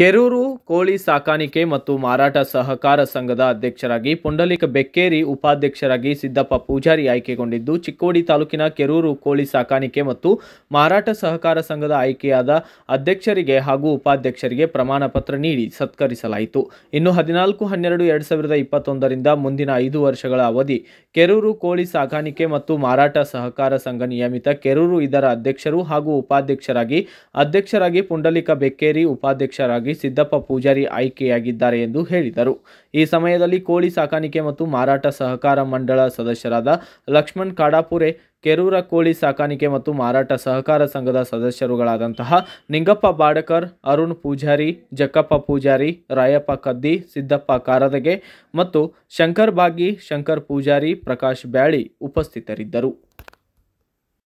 ಕೆರೂರು ಕೋಳಿ ಸಾಕಾಣಿಕೆ ಮತ್ತು ಮಾರಾಟ ಸಹಕಾರ ಸಂಘದ ಅಧ್ಯಕ್ಷರಾಗಿ ಪುಂಡಲಿಕ ಬೆಕ್ಕೇರಿ ಉಪಾಧ್ಯಕ್ಷರಾಗಿ ಸಿದ್ದಪ್ಪ ಪೂಜಾರಿ ಆಯ್ಕೆಗೊಂಡಿದ್ದು ಚಿಕ್ಕೋಡಿ ತಾಲೂಕಿನ ಕೆರೂರು ಕೋಳಿ ಸಾಕಾಣಿಕೆ ಮತ್ತು ಮಾರಾಟ ಸಹಕಾರ ಸಂಘದ ಆಯ್ಕೆಯಾದ ಅಧ್ಯಕ್ಷರಿಗೆ ಹಾಗೂ ಉಪಾಧ್ಯಕ್ಷರಿಗೆ ಪ್ರಮಾಣ ಪತ್ರ ನೀಡಿ ಸತ್ಕರಿಸಲಾಯಿತು ಇನ್ನು ಹದಿನಾಲ್ಕು ಹನ್ನೆರಡು ಎರಡು ಸಾವಿರದ ಇಪ್ಪತ್ತೊಂದರಿಂದ ಮುಂದಿನ ಐದು ವರ್ಷಗಳ ಅವಧಿ ಕೆರೂರು ಕೋಳಿ ಸಾಕಾಣಿಕೆ ಮತ್ತು ಮಾರಾಟ ಸಹಕಾರ ಸಂಘ ನಿಯಮಿತ ಕೆರೂರು ಇದರ ಅಧ್ಯಕ್ಷರು ಹಾಗೂ ಉಪಾಧ್ಯಕ್ಷರಾಗಿ ಅಧ್ಯಕ್ಷರಾಗಿ ಪುಂಡಲಿಕ ಬೆಕ್ಕೇರಿ ಉಪಾಧ್ಯಕ್ಷರಾಗಿ ಸಿದ್ದಪ್ಪ ಪೂಜಾರಿ ಆಯ್ಕೆಯಾಗಿದ್ದಾರೆ ಎಂದು ಹೇಳಿದರು ಈ ಸಮಯದಲ್ಲಿ ಕೋಳಿ ಸಾಕಾಣಿಕೆ ಮತ್ತು ಮಾರಾಟ ಸಹಕಾರ ಮಂಡಳ ಸದಸ್ಯರಾದ ಲಕ್ಷ್ಮಣ್ ಕಾಡಾಪುರೆ ಕೆರೂರ ಕೋಳಿ ಸಾಕಾಣಿಕೆ ಮತ್ತು ಮಾರಾಟ ಸಹಕಾರ ಸಂಘದ ಸದಸ್ಯರುಗಳಾದಂತಹ ನಿಂಗಪ್ಪ ಬಾಡಕರ್ ಅರುಣ್ ಪೂಜಾರಿ ಜಕ್ಕಪ್ಪ ಪೂಜಾರಿ ರಾಯಪ್ಪ ಕದ್ದಿ ಸಿದ್ದಪ್ಪ ಕಾರದಗೆ ಮತ್ತು ಶಂಕರ್ ಬಾಗಿ ಶಂಕರ್ ಪೂಜಾರಿ ಪ್ರಕಾಶ್ ಬ್ಯಾಳಿ ಉಪಸ್ಥಿತರಿದ್ದರು